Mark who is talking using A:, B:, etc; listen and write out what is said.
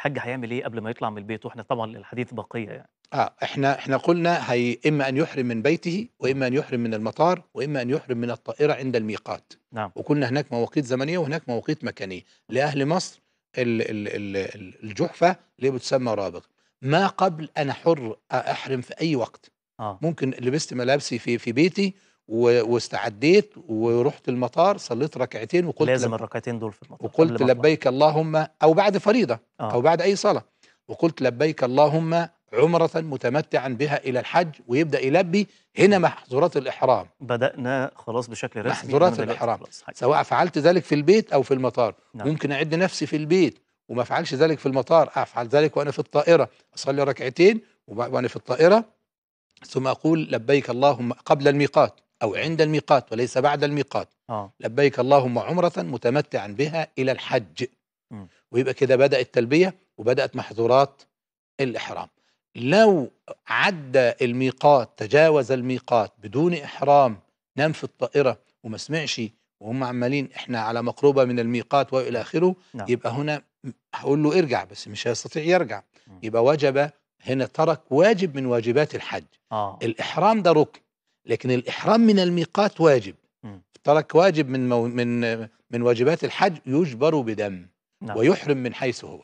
A: الحاج هيعمل ايه قبل ما يطلع من البيت واحنا طبعا الحديث بقيه يعني اه احنا احنا قلنا هي اما ان يحرم من بيته واما ان يحرم من المطار واما ان يحرم من الطائره عند الميقات نعم وقلنا هناك مواقيت زمنيه وهناك مواقيت مكانيه لاهل مصر الـ الـ الـ الجحفه اللي بتسمى رابغ ما قبل انا حر احرم في اي وقت آه. ممكن لبست ملابسي في في بيتي واستعديت ورحت المطار صليت ركعتين وقلت لازم الركعتين دول في المطار وقلت لبيك اللهم او بعد فريضه آه. او بعد اي صلاه وقلت لبيك اللهم عمرة متمتعا بها إلى الحج ويبدأ يلبي هنا محظورات الإحرام بدأنا خلاص بشكل رسمي محظورات الإحرام سواء فعلت ذلك في البيت أو في المطار نعم. ممكن أعد نفسي في البيت وما أفعلش ذلك في المطار أفعل ذلك وأنا في الطائرة أصلي ركعتين وأنا في الطائرة ثم أقول لبيك اللهم قبل الميقات أو عند الميقات وليس بعد الميقات آه. لبيك اللهم عمرة متمتعا بها إلى الحج م. ويبقى كده بدأ التلبية وبدأت محظورات الإحرام لو عدى الميقات تجاوز الميقات بدون إحرام نام في الطائرة وما سمعش وهم عمالين احنا على مقربة من الميقات والى اخره نعم. يبقى هنا هقول له ارجع بس مش هيستطيع يرجع م. يبقى وجب هنا ترك واجب من واجبات الحج آه. الإحرام ده ركن لكن الإحرام من الميقات واجب ترك واجب من من من واجبات الحج يجبر بدم نعم. ويحرم من حيث هو